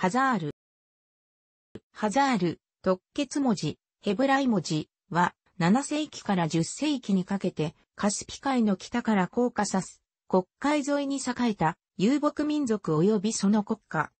ハザール。ハザール、特結文字、ヘブライ文字は、7世紀から10世紀にかけて、カスピ海の北からコーカサス、国海沿いに栄えた遊牧民族及びその国家。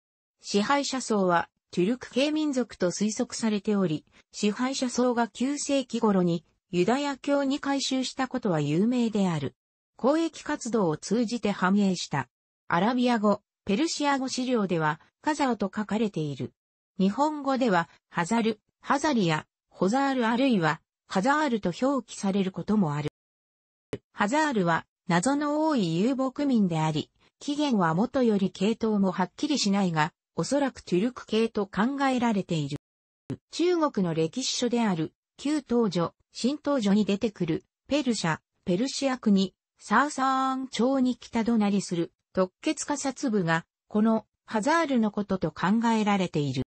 支配者層は、トゥルク系民族と推測されており、支配者層が9世紀頃にユダヤ教に改宗したことは有名である。交易活動を通じて繁栄した。アラビア語、ペルシア語資料では、カザオと書かれている。日本語では、ハザル、ハザリや、ホザールあるいは、ハザールと表記されることもある。ハザールは、謎の多い遊牧民であり、起源は元より系統もはっきりしないが、おそらくトゥルク系と考えられている。中国の歴史書である、旧東女、新東女に出てくる、ペルシャ、ペルシア国、サーサーン朝に北隣する、特決化殺部が、このハザールのことと考えられている。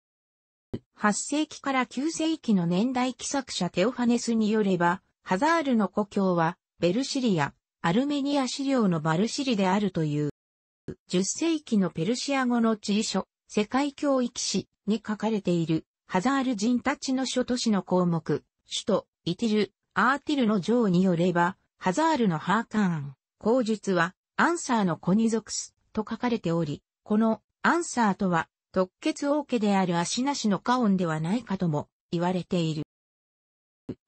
8世紀から9世紀の年代記作者テオファネスによれば、ハザールの故郷は、ベルシリア、アルメニア資料のバルシリであるという、10世紀のペルシア語の地理書、世界教育史に書かれている、ハザール人たちの諸都市の項目、首都、イティル、アーティルの城によれば、ハザールのハーカーン、口述は、アンサーの子に属す、と書かれており、このアンサーとは、特血王家である足なしのカオンではないかとも言われている。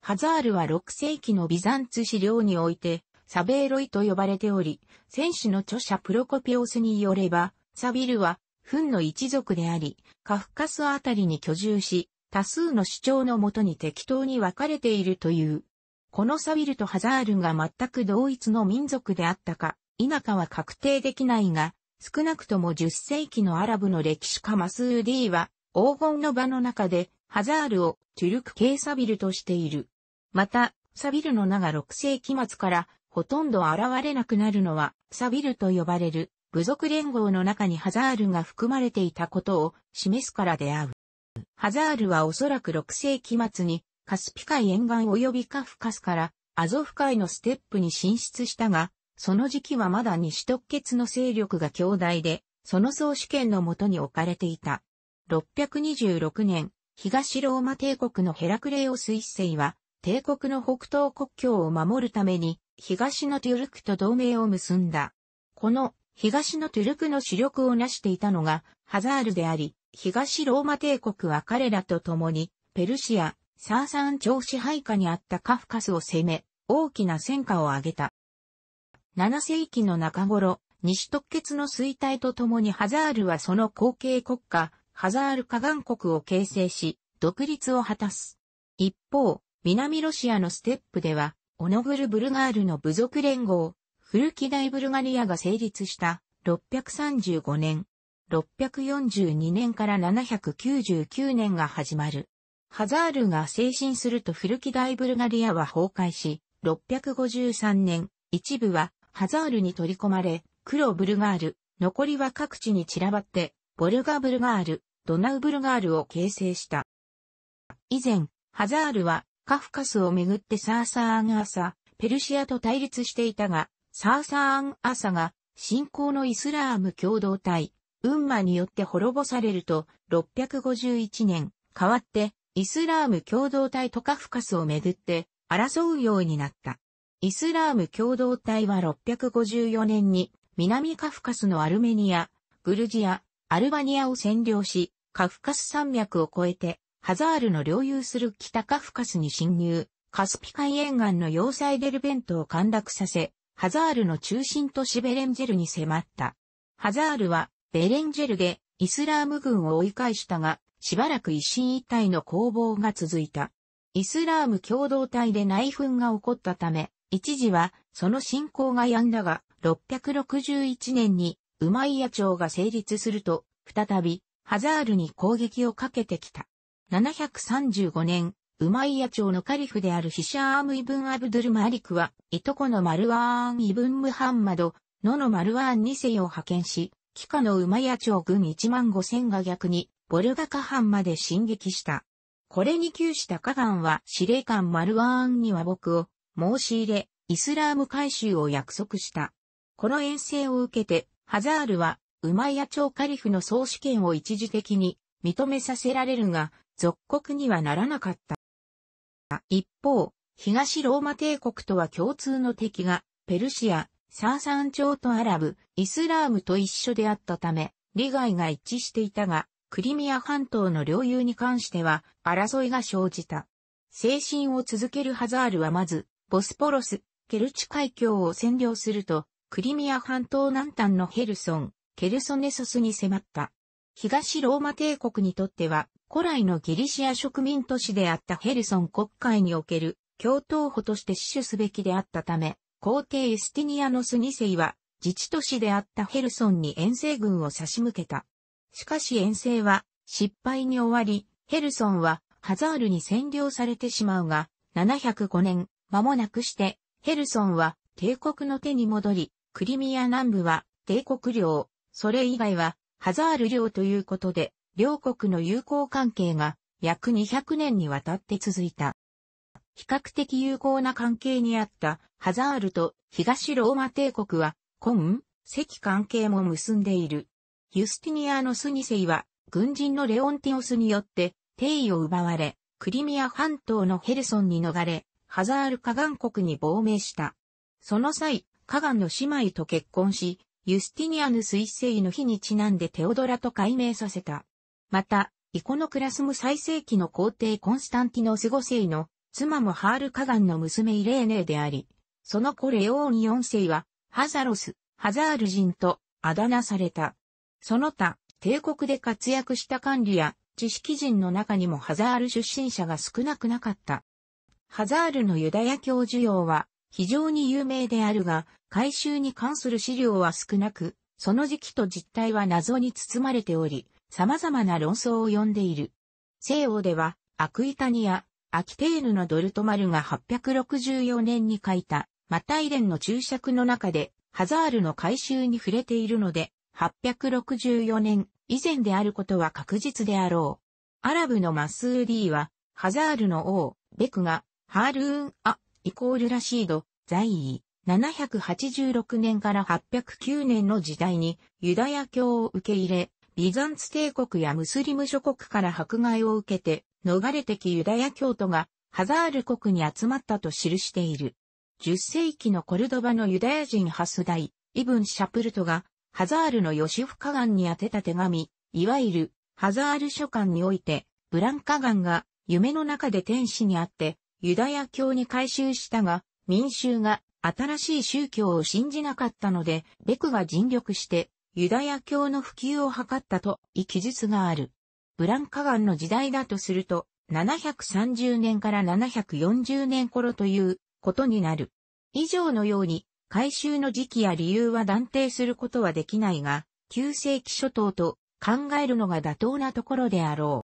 ハザールは6世紀のビザンツ資料において、サベーロイと呼ばれており、戦士の著者プロコピオスによれば、サビルは、フンの一族であり、カフカスあたりに居住し、多数の主張のもとに適当に分かれているという。このサビルとハザールが全く同一の民族であったか、否かは確定できないが、少なくとも10世紀のアラブの歴史家マスーディは、黄金の場の中で、ハザールをトゥルク系サビルとしている。また、サビルの名が6世紀末からほとんど現れなくなるのは、サビルと呼ばれる部族連合の中にハザールが含まれていたことを示すからである。ハザールはおそらく6世紀末にカスピ海沿岸及びカフカスからアゾフ海のステップに進出したが、その時期はまだ西特決の勢力が強大で、その総主権のもとに置かれていた。626年、東ローマ帝国のヘラクレオス一世は、帝国の北東国境を守るために、東のトゥルクと同盟を結んだ。この、東のトゥルクの主力を成していたのが、ハザールであり、東ローマ帝国は彼らと共に、ペルシア、サーサン朝支配下にあったカフカスを攻め、大きな戦果を上げた。7世紀の中頃、西突厥の衰退とともにハザールはその後継国家、ハザール河岸国を形成し、独立を果たす。一方、南ロシアのステップでは、オノグル・ブルガールの部族連合、古き大ブルガリアが成立した635年、642年から799年が始まる。ハザールが精神すると古き大ブルガリアは崩壊し、653年、一部はハザールに取り込まれ、黒ブルガール、残りは各地に散らばって、ボルガブルガール、ドナウブルガールを形成した。以前、ハザールはカフカスをめぐってサーサーアンアサ、ペルシアと対立していたが、サーサーアンアサが信仰のイスラーム共同体、ウンマによって滅ぼされると、651年、代わってイスラーム共同体とカフカスをめぐって争うようになった。イスラーム共同体は654年に南カフカスのアルメニア、グルジア、アルバニアを占領し、カフカス山脈を越えて、ハザールの領有する北カフカスに侵入、カスピ海沿岸の要塞デルベントを陥落させ、ハザールの中心都市ベレンジェルに迫った。ハザールはベレンジェルでイスラーム軍を追い返したが、しばらく一進一退の攻防が続いた。イスラーム共同体で内紛が起こったため、一時はその進行が止んだが、661年にウマイヤ朝が成立すると、再びハザールに攻撃をかけてきた。735年、ウマイヤ朝のカリフであるヒシャーム・イブン・アブドゥル・マリクは、いとこのマルワーン・イブン・ムハンマド、ののマルワーン2世を派遣し、帰下のウマイヤ朝軍1万5千が逆に、ボルガカハンまで進撃した。これに窮したカガンは司令官マルワーンには僕を申し入れ、イスラーム改収を約束した。この遠征を受けて、ハザールは、ウマイヤ朝カリフの総主権を一時的に認めさせられるが、属国にはならなかった。一方、東ローマ帝国とは共通の敵が、ペルシア、サーサン朝とアラブ、イスラームと一緒であったため、利害が一致していたが、クリミア半島の領有に関しては、争いが生じた。精神を続けるハザールはまず、ボスポロス、ケルチ海峡を占領すると、クリミア半島南端のヘルソン、ケルソネソスに迫った。東ローマ帝国にとっては、古来のギリシア植民都市であったヘルソン国会における共闘補として死守すべきであったため、皇帝エスティニアノス2世は、自治都市であったヘルソンに遠征軍を差し向けた。しかし遠征は失敗に終わり、ヘルソンはハザールに占領されてしまうが、705年、間もなくして、ヘルソンは帝国の手に戻り、クリミア南部は帝国領、それ以外はハザール領ということで、両国の友好関係が約200年にわたって続いた。比較的友好な関係にあったハザールと東ローマ帝国は、今、赤関係も結んでいる。ユスティニアのスセ世は、軍人のレオンティオスによって、帝位を奪われ、クリミア半島のヘルソンに逃れ、ハザールカガン国に亡命した。その際、カガンの姉妹と結婚し、ユスティニアヌス一世の日にちなんでテオドラと改名させた。また、イコノクラスム最盛期の皇帝コンスタンティノス五世の妻もハールカガンの娘イレーネーであり、その子レオーニ四世はハザロス、ハザール人とあだ名された。その他、帝国で活躍した管理や知識人の中にもハザール出身者が少なくなかった。ハザールのユダヤ教授要は非常に有名であるが、改修に関する資料は少なく、その時期と実態は謎に包まれており、様々な論争を呼んでいる。西欧では、アクイタニア、アキテーヌのドルトマルが864年に書いた、マタイレンの注釈の中で、ハザールの改修に触れているので、864年以前であることは確実であろう。アラブのマスーリーは、ハザールの王、ベクがハールーン・ア、イコール・ラシード、在位、786年から809年の時代にユダヤ教を受け入れ、ビザンツ帝国やムスリム諸国から迫害を受けて、逃れてきユダヤ教徒がハザール国に集まったと記している。10世紀のコルドバのユダヤ人ハスダイ、イブン・シャプルトが、ハザールのヨシフカガンに宛てた手紙、いわゆる、ハザール書簡において、ブランカガンが、夢の中で天使にあって、ユダヤ教に改宗したが、民衆が新しい宗教を信じなかったので、ベクが尽力してユダヤ教の普及を図ったとい記述がある。ブランカガンの時代だとすると、730年から740年頃ということになる。以上のように、改修の時期や理由は断定することはできないが、旧世紀初頭と考えるのが妥当なところであろう。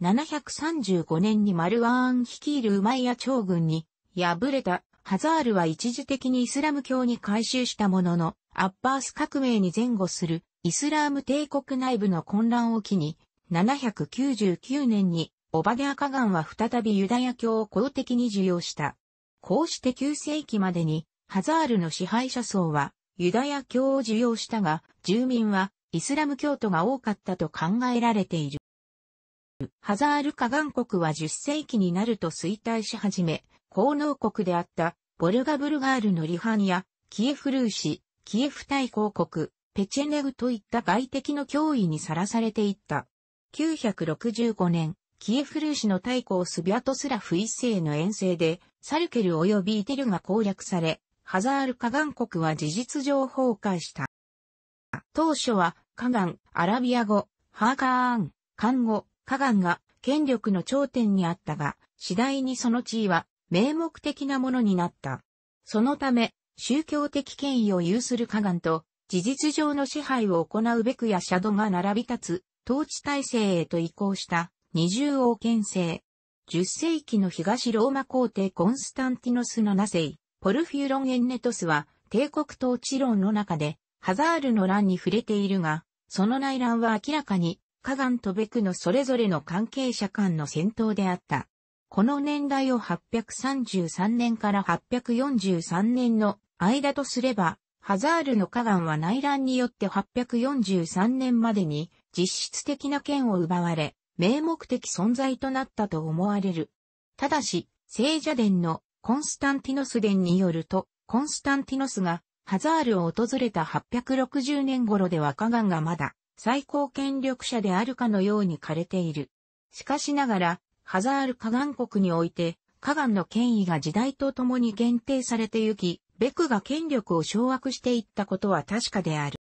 735年にマルワーン率いるウマイヤ朝軍に敗れたハザールは一時的にイスラム教に改宗したものの、アッバース革命に前後するイスラーム帝国内部の混乱を機に、799年にオバデアカガンは再びユダヤ教を公的に受容した。こうして9世紀までに、ハザールの支配者層はユダヤ教を受容したが、住民はイスラム教徒が多かったと考えられている。ハザールカガン国は10世紀になると衰退し始め、高能国であったボルガブルガールのリハンやキエフルーシ、キエフ大公国、ペチェネグといった外敵の脅威にさらされていった。965年、キエフルーシの大公スビアトスラフ一世の遠征で、サルケル及びイテルが攻略され、ハザールカガン国は事実上崩壊した。当初は、カガン、アラビア語、ハーカーン、漢語、カガンが権力の頂点にあったが、次第にその地位は名目的なものになった。そのため、宗教的権威を有するカガンと、事実上の支配を行うべくやシャドが並び立つ、統治体制へと移行した二重王権制。10世紀の東ローマ皇帝コンスタンティノスのナセイ、ポルフィュロン・エンネトスは、帝国統治論の中で、ハザールの乱に触れているが、その内乱は明らかにカガンとベクのそれぞれの関係者間の戦闘であった。この年代を833年から843年の間とすれば、ハザールのカガンは内乱によって843年までに実質的な権を奪われ、名目的存在となったと思われる。ただし、聖者伝のコンスタンティノス伝によると、コンスタンティノスがハザールを訪れた860年頃ではカガンがまだ最高権力者であるかのように枯れている。しかしながら、ハザール河岸国において、河岸の権威が時代とともに限定されてゆき、ベクが権力を掌握していったことは確かである。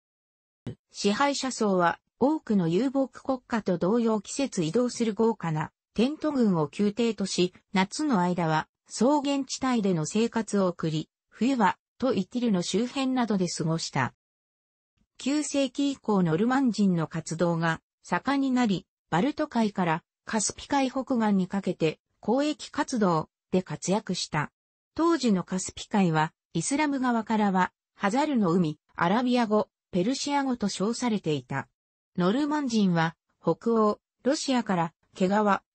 支配者層は多くの遊牧国家と同様季節移動する豪華なテント軍を宮廷とし、夏の間は草原地帯での生活を送り、冬はとイティルの周辺などで過ごした。9世紀以降ノルマン人の活動が盛んになり、バルト海からカスピ海北岸にかけて交易活動で活躍した。当時のカスピ海はイスラム側からはハザルの海、アラビア語、ペルシア語と称されていた。ノルマン人は北欧、ロシアから毛皮、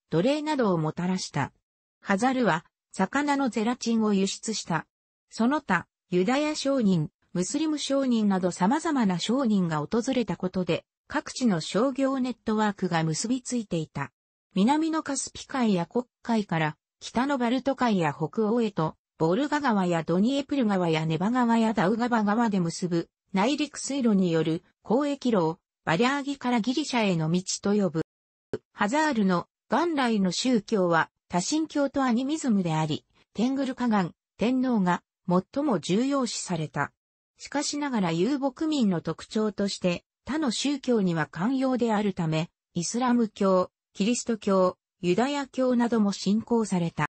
奴隷などをもたらした。ハザルは魚のゼラチンを輸出した。その他、ユダヤ商人、ムスリム商人など様々な商人が訪れたことで、各地の商業ネットワークが結びついていた。南のカスピ海や黒海から北のバルト海や北欧へと、ボルガ川やドニエプル川やネバ川やダウガバ川で結ぶ内陸水路による交易路をバリャーギからギリシャへの道と呼ぶ。ハザールの元来の宗教は多神教とアニミズムであり、テングルカガン、天皇が最も重要視された。しかしながら遊牧民の特徴として、他の宗教には寛容であるため、イスラム教、キリスト教、ユダヤ教なども信仰された。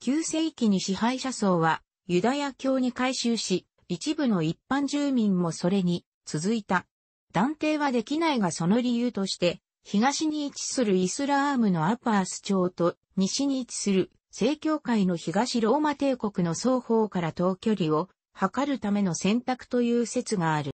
9世紀に支配者層はユダヤ教に改宗し、一部の一般住民もそれに続いた。断定はできないがその理由として、東に位置するイスラームのアパース朝と西に位置する正教会の東ローマ帝国の双方から遠距離を測るための選択という説がある。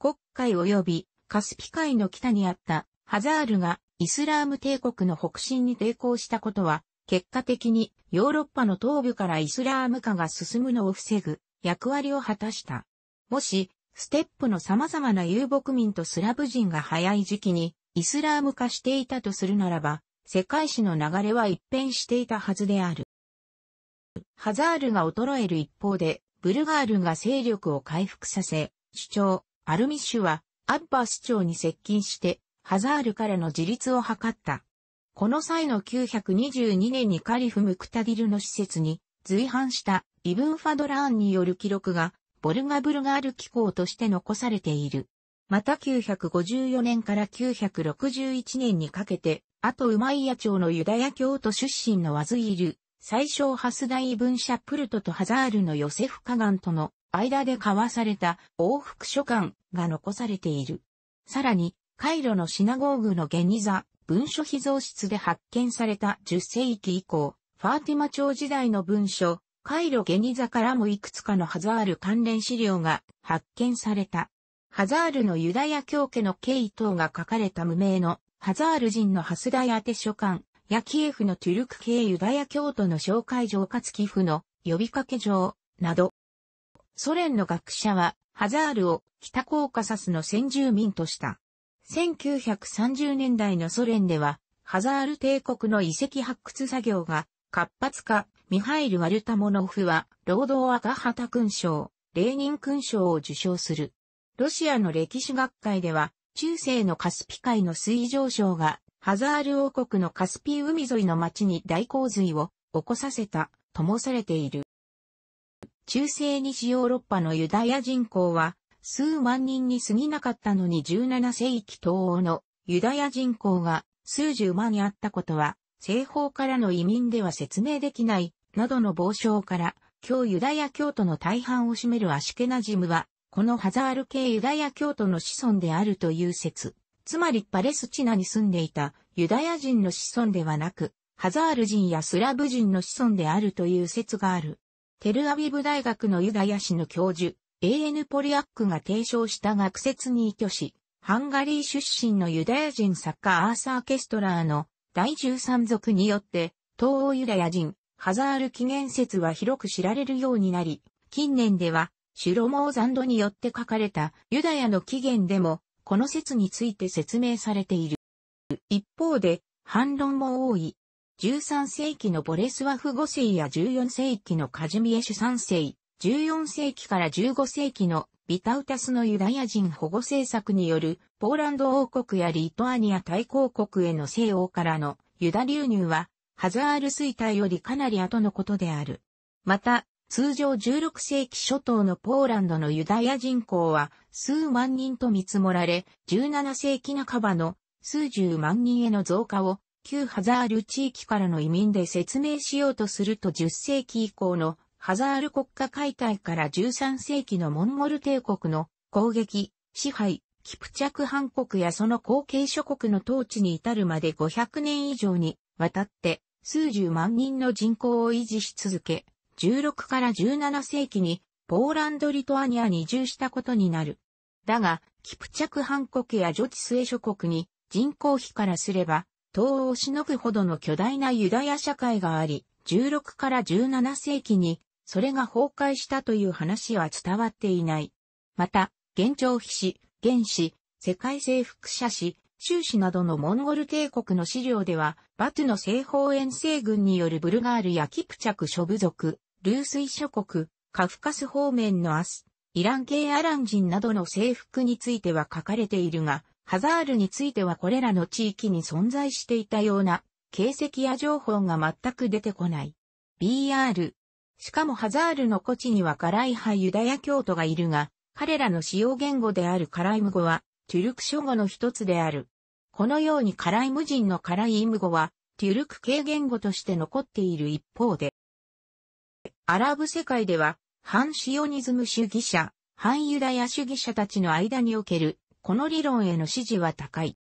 国会及びカスピ海の北にあったハザールがイスラーム帝国の北進に抵抗したことは、結果的にヨーロッパの東部からイスラーム化が進むのを防ぐ役割を果たした。もし、ステップの様々な遊牧民とスラブ人が早い時期にイスラーム化していたとするならば、世界史の流れは一変していたはずである。ハザールが衰える一方で、ブルガールが勢力を回復させ、主張、アルミッシュは、アッバス朝に接近して、ハザールからの自立を図った。この際の922年にカリフ・ムクタディルの施設に、随伴したイブン・ファドラーンによる記録が、ボルガブルガール機構として残されている。また954年から961年にかけて、あとウマイヤ朝のユダヤ教徒出身のワズイル、最小ハス大分社プルトとハザールのヨセフ・カガンとの間で交わされた往復書簡が残されている。さらに、カイロのシナゴーグのゲニザ、文書秘蔵室で発見された10世紀以降、ファーティマ朝時代の文書、カイロゲニザからもいくつかのハザール関連資料が発見された。ハザールのユダヤ教家の経緯等が書かれた無名のハザール人のハスダイ宛書簡、やキエフのトゥルク系ユダヤ教徒の紹介状かつ寄付の呼びかけ状など。ソ連の学者はハザールを北コーカサスの先住民とした。1930年代のソ連では、ハザール帝国の遺跡発掘作業が活発化、ミハイル・ワルタモノフは、労働赤旗勲章、レーニン勲章を受章する。ロシアの歴史学会では、中世のカスピ海の水上章がハザール王国のカスピー海沿いの町に大洪水を起こさせたともされている。中世西ヨーロッパのユダヤ人口は数万人に過ぎなかったのに17世紀東欧のユダヤ人口が数十万にあったことは西方からの移民では説明できないなどの傍傷から今日ユダヤ教徒の大半を占めるアシケナジムはこのハザール系ユダヤ教徒の子孫であるという説。つまりパレスチナに住んでいたユダヤ人の子孫ではなく、ハザール人やスラブ人の子孫であるという説がある。テルアビブ大学のユダヤ史の教授、A.N. ポリアックが提唱した学説に依拠し、ハンガリー出身のユダヤ人作家アーサー・ケストラーの第13族によって、東欧ユダヤ人、ハザール起源説は広く知られるようになり、近年では、シュロモーザンドによって書かれたユダヤの起源でも、この説について説明されている。一方で、反論も多い。13世紀のボレスワフ5世や14世紀のカジミエシュ3世、14世紀から15世紀のビタウタスのユダヤ人保護政策によるポーランド王国やリトアニア大公国への西欧からのユダ流入はハザール衰退よりかなり後のことである。また、通常16世紀初頭のポーランドのユダヤ人口は数万人と見積もられ、17世紀半ばの数十万人への増加を旧ハザール地域からの移民で説明しようとすると10世紀以降のハザール国家解体から13世紀のモンゴル帝国の攻撃、支配、キプチャクハン国やその後継諸国の統治に至るまで500年以上にわたって数十万人の人口を維持し続け、16から17世紀にポーランド・リトアニアに移住したことになる。だが、キプチャクハン国やジョチスエ諸国に人口比からすれば、東欧をしのぐほどの巨大なユダヤ社会があり、16から17世紀にそれが崩壊したという話は伝わっていない。また、現状比史、原史、世界征服者史、州史などのモンゴル帝国の資料では、バトゥの西方遠征軍によるブルガールやキプチャク諸部族、ルースイ諸国、カフカス方面のアス、イラン系アラン人などの征服については書かれているが、ハザールについてはこれらの地域に存在していたような形跡や情報が全く出てこない。BR。しかもハザールの古地にはカライ派ユダヤ教徒がいるが、彼らの使用言語であるカライム語は、トゥルク諸語の一つである。このようにカライム人のカライム語は、トゥルク系言語として残っている一方で、アラブ世界では、反シオニズム主義者、反ユダヤ主義者たちの間における、この理論への支持は高い。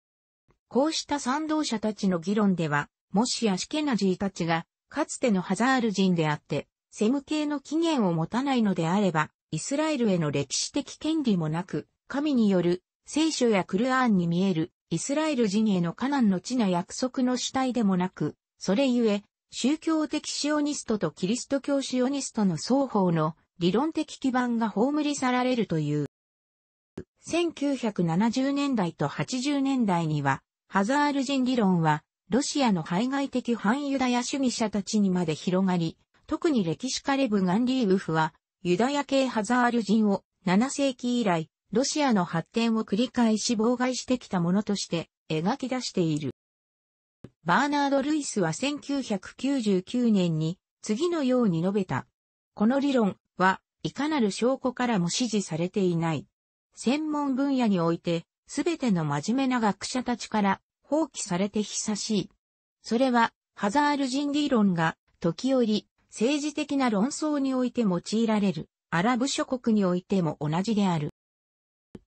こうした賛同者たちの議論では、もしアシケナジーたちが、かつてのハザール人であって、セム系の起源を持たないのであれば、イスラエルへの歴史的権利もなく、神による聖書やクルアーンに見えるイスラエル人へのカナンの地な約束の主体でもなく、それゆえ、宗教的シオニストとキリスト教シオニストの双方の理論的基盤が葬り去られるという。1970年代と80年代には、ハザール人理論は、ロシアの排外的反ユダヤ主義者たちにまで広がり、特に歴史家レブ・ガンリーウフは、ユダヤ系ハザール人を7世紀以来、ロシアの発展を繰り返し妨害してきたものとして描き出している。バーナード・ルイスは1999年に次のように述べた。この理論はいかなる証拠からも支持されていない。専門分野において、すべての真面目な学者たちから放棄されて久しい。それは、ハザール人理論が、時折、政治的な論争において用いられる、アラブ諸国においても同じである。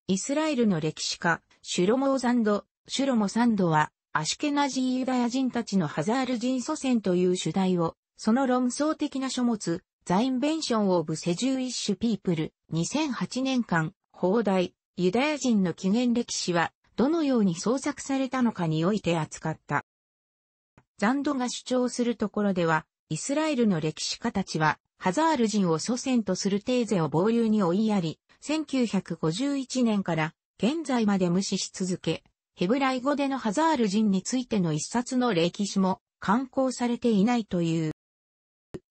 イスラエルの歴史家、シュロモーザンド、シュロモサンドは、アシュケナジーユダヤ人たちのハザール人祖先という主題を、その論争的な書物、ザインベンションオブセジューイッシュピープル、2008年間、放題、ユダヤ人の起源歴史は、どのように創作されたのかにおいて扱った。ザンドが主張するところでは、イスラエルの歴史家たちは、ハザール人を祖先とするテーゼを傍流に追いやり、1951年から現在まで無視し続け、ヘブライ語でのハザール人についての一冊の歴史も刊行されていないという。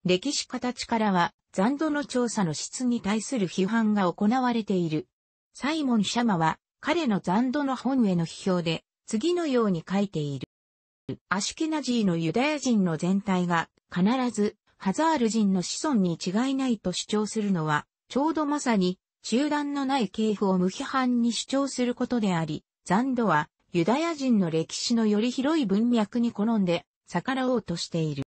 歴史家たちからは残土の調査の質に対する批判が行われている。サイモン・シャマは彼の残土の本への批評で次のように書いている。アシュケナジーのユダヤ人の全体が必ずハザール人の子孫に違いないと主張するのはちょうどまさに中断のない系譜を無批判に主張することであり、残土は、ユダヤ人の歴史のより広い文脈に好んで、逆らおうとしている。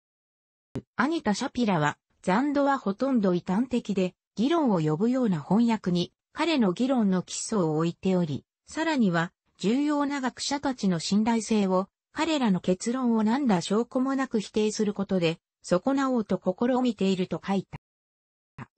アニタ・シャピラは、残土はほとんど異端的で、議論を呼ぶような翻訳に、彼の議論の基礎を置いており、さらには、重要な学者たちの信頼性を、彼らの結論を何ら証拠もなく否定することで、損なおうと試みていると書いた。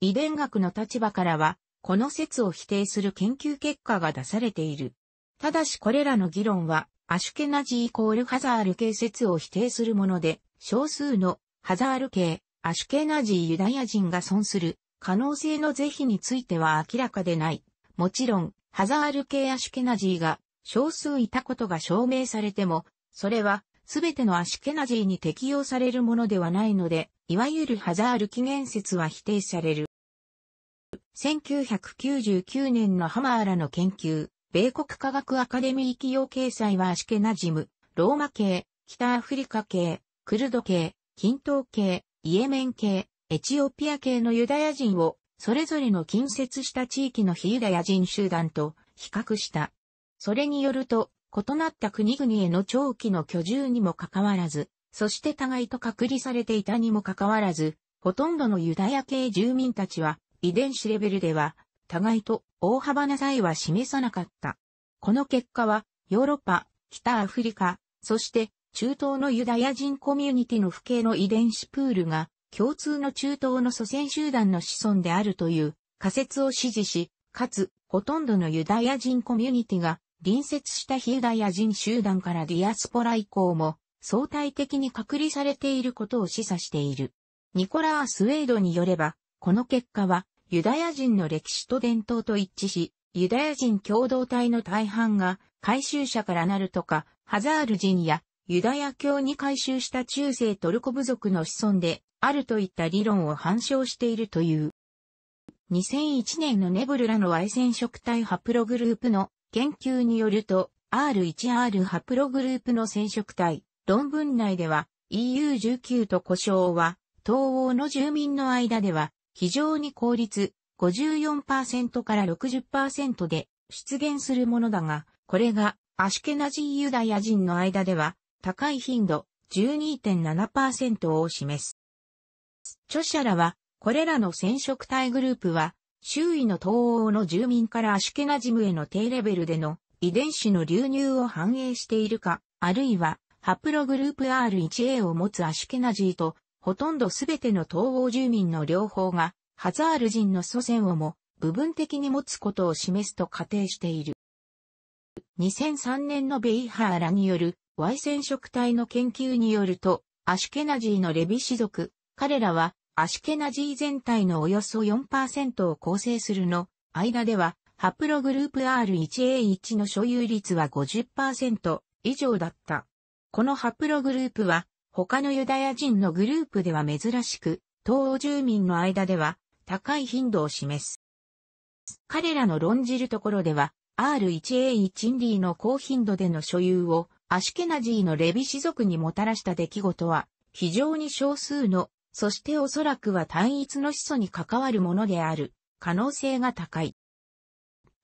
遺伝学の立場からは、この説を否定する研究結果が出されている。ただしこれらの議論は、アシュケナジーイコールハザール系説を否定するもので、少数のハザール系、アシュケナジーユダヤ人が損する可能性の是非については明らかでない。もちろん、ハザール系アシュケナジーが少数いたことが証明されても、それはすべてのアシュケナジーに適用されるものではないので、いわゆるハザール起源説は否定される。1999年のハマーラの研究、米国科学アカデミー企業掲載はアシケナジム、ローマ系、北アフリカ系、クルド系、近等系、イエメン系、エチオピア系のユダヤ人を、それぞれの近接した地域の非ユダヤ人集団と比較した。それによると、異なった国々への長期の居住にもかかわらず、そして互いと隔離されていたにもかかわらず、ほとんどのユダヤ系住民たちは、遺伝子レベルでは、互いと大幅な差異は示さなかった。この結果は、ヨーロッパ、北アフリカ、そして中東のユダヤ人コミュニティの父兄の遺伝子プールが共通の中東の祖先集団の子孫であるという仮説を支持し、かつ、ほとんどのユダヤ人コミュニティが隣接した非ユダヤ人集団からディアスポラ以降も相対的に隔離されていることを示唆している。ニコラー・スウェードによれば、この結果はユダヤ人の歴史と伝統と一致し、ユダヤ人共同体の大半が回収者からなるとか、ハザール人やユダヤ教に改宗した中世トルコ部族の子孫であるといった理論を反証しているという。2001年のネブルラの Y 染色体ハプログループの研究によると、R1R ハプログループの染色体、論文内では EU19 と呼称は、東欧の住民の間では非常に効率54%から60%で出現するものだが、これがアシュケナジーユダヤ人の間では高い頻度12.7%を示す。著者らは、これらの染色体グループは、周囲の東欧の住民からアシュケナジムへの低レベルでの遺伝子の流入を反映しているか、あるいは、ハプログループ R1A を持つアシュケナジーとほとんどすべての東欧住民の両方が、ハザール人の祖先をも、部分的に持つことを示すと仮定している。2003年のベイハーラによる、Y 染色体の研究によると、アシュケナジーのレビ氏族、彼らは、アシュケナジー全体のおよそ4%を構成するの、間では、ハプログループ R1A1 の所有率は50%以上だった。このハプログループは他のユダヤ人のグループでは珍しく、東欧住民の間では高い頻度を示す。彼らの論じるところでは、R1A1 リーの高頻度での所有をアシュケナジーのレビ氏族にもたらした出来事は非常に少数の、そしておそらくは単一の始祖に関わるものである可能性が高い。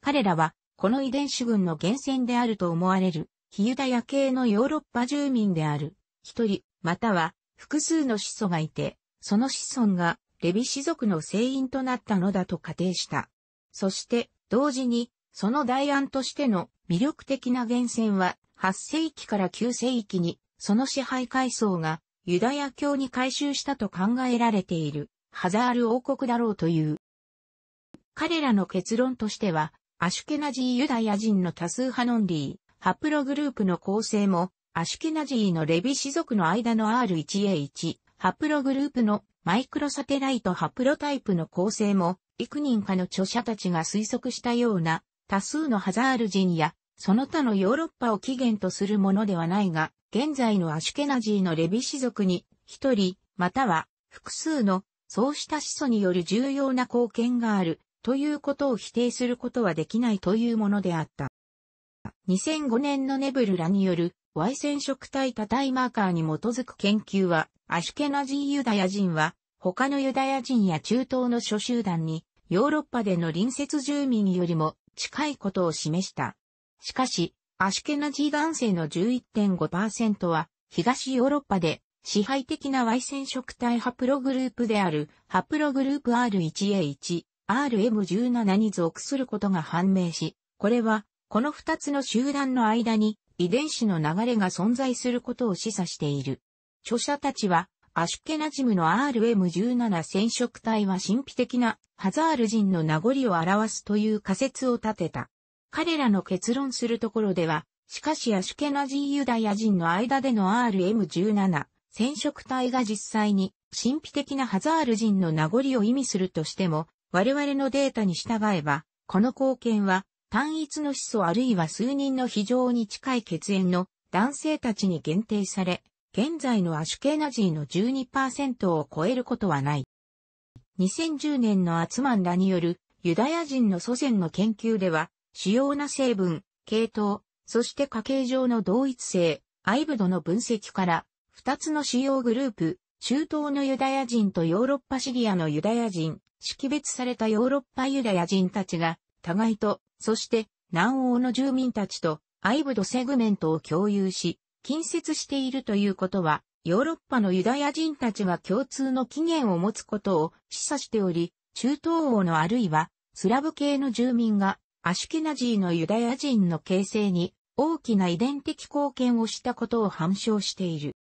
彼らはこの遺伝子群の源泉であると思われる非ユダヤ系のヨーロッパ住民である一人または複数の子孫がいて、その子孫がレビ氏族の聖員となったのだと仮定した。そして同時にその代案としての魅力的な源泉は8世紀から9世紀にその支配階層がユダヤ教に改修したと考えられているハザール王国だろうという。彼らの結論としてはアシュケナジーユダヤ人の多数派ノンリー、ハプログループの構成もアシュケナジーのレビ氏族の間の R1A1 ハプログループのマイクロサテライトハプロタイプの構成も幾人かの著者たちが推測したような多数のハザール人やその他のヨーロッパを起源とするものではないが、現在のアシュケナジーのレビ氏族に一人または複数のそうした始祖による重要な貢献があるということを否定することはできないというものであった。2005年のネブルラによる Y 染色体多体マーカーに基づく研究は、アシュケナジーユダヤ人は、他のユダヤ人や中東の諸集団に、ヨーロッパでの隣接住民よりも近いことを示した。しかし、アシュケナジー男性の11.5%は、東ヨーロッパで支配的な Y 染色体ハプログループである、ハプログループ R1A1、RM17 に属することが判明し、これは、この二つの集団の間に遺伝子の流れが存在することを示唆している。著者たちは、アシュケナジムの RM17 染色体は神秘的なハザール人の名残を表すという仮説を立てた。彼らの結論するところでは、しかしアシュケナジーユダヤ人の間での RM17 染色体が実際に神秘的なハザール人の名残を意味するとしても、我々のデータに従えば、この貢献は単一の子祖あるいは数人の非常に近い血縁の男性たちに限定され、現在のアシュケナジーの12%を超えることはない。2010年のアツマンらによるユダヤ人の祖先の研究では、主要な成分、系統、そして家系上の同一性、アイブドの分析から、二つの主要グループ、中東のユダヤ人とヨーロッパシリアのユダヤ人、識別されたヨーロッパユダヤ人たちが、互いとそして南欧の住民たちとアイブドセグメントを共有し、近接しているということは、ヨーロッパのユダヤ人たちが共通の起源を持つことを示唆しており、中東欧のあるいはスラブ系の住民がアシュケナジーのユダヤ人の形成に大きな遺伝的貢献をしたことを反証している。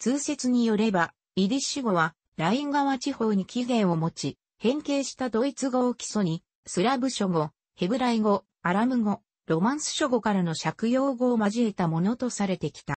通説によれば、イディッシュ語はライン川地方に起源を持ち、変形したドイツ語を基礎に、スラブ諸語、ヘブライ語、アラム語、ロマンス書語からの借用語を交えたものとされてきた。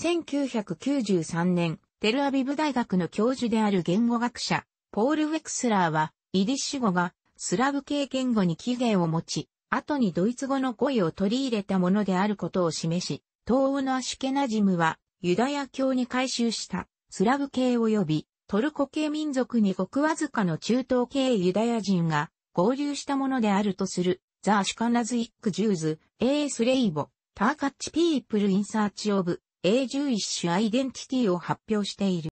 1993年、テルアビブ大学の教授である言語学者、ポール・ウェクスラーは、イディッシュ語がスラブ系言語に起源を持ち、後にドイツ語の語彙を取り入れたものであることを示し、東欧のアシュケナジムは、ユダヤ教に改修したスラブ系及びトルコ系民族にごくわずかの中東系ユダヤ人が合流したものであるとする、ザ・アシュカナズイック・ジューズ、エース・レイボ、ターカッチ・ピープル・インサーチ・オブ、エー・ジュイッシュ・アイデンティティを発表している。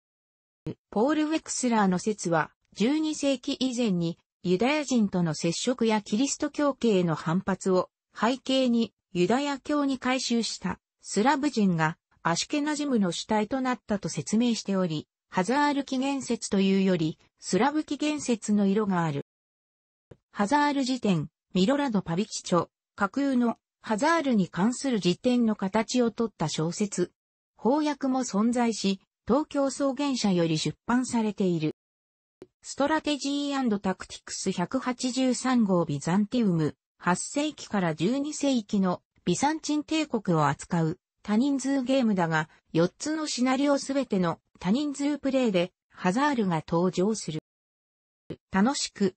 ポール・ウェクスラーの説は、12世紀以前に、ユダヤ人との接触やキリスト教系の反発を背景にユダヤ教に改宗したスラブ人がアシュケナジムの主体となったと説明しており、ハザール起源説というよりスラブ起源説の色がある。ハザール辞典、ミロラド・パビキチョ、架空のハザールに関する辞典の形をとった小説。翻訳も存在し、東京草原社より出版されている。ストラテジータクティクス183号ビザンティウム、8世紀から12世紀のビサンチン帝国を扱う多人数ゲームだが、4つのシナリオすべての多人数プレイでハザールが登場する。楽しく